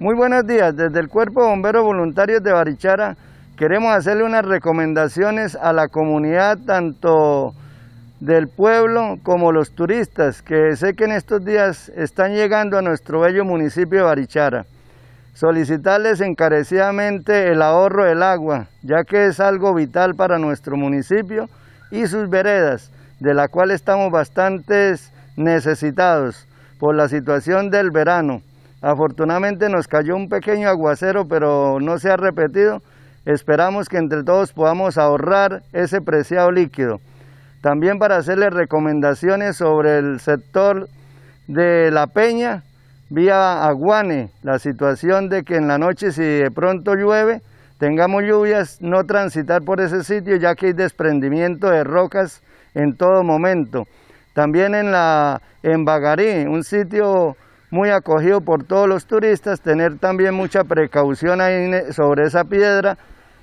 Muy buenos días, desde el Cuerpo bombero Bomberos Voluntarios de Barichara queremos hacerle unas recomendaciones a la comunidad tanto del pueblo como los turistas que sé que en estos días están llegando a nuestro bello municipio de Barichara. Solicitarles encarecidamente el ahorro del agua, ya que es algo vital para nuestro municipio y sus veredas, de la cual estamos bastante necesitados por la situación del verano. Afortunadamente nos cayó un pequeño aguacero, pero no se ha repetido. Esperamos que entre todos podamos ahorrar ese preciado líquido. También para hacerles recomendaciones sobre el sector de la peña, vía aguane, la situación de que en la noche si de pronto llueve, tengamos lluvias, no transitar por ese sitio ya que hay desprendimiento de rocas en todo momento. También en la en Bagarí, un sitio muy acogido por todos los turistas, tener también mucha precaución ahí e, sobre esa piedra,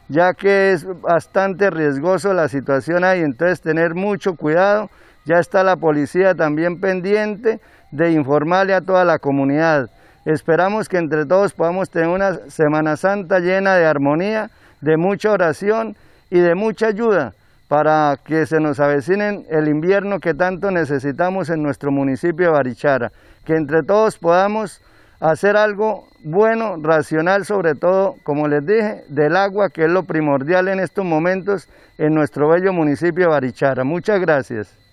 ya que es bastante riesgoso la situación ahí, entonces tener mucho cuidado, ya está la policía también pendiente de informarle a toda la comunidad. Esperamos que entre todos podamos tener una Semana Santa llena de armonía, de mucha oración y de mucha ayuda para que se nos avecinen el invierno que tanto necesitamos en nuestro municipio de Barichara, que entre todos podamos hacer algo bueno, racional, sobre todo, como les dije, del agua, que es lo primordial en estos momentos en nuestro bello municipio de Barichara. Muchas gracias.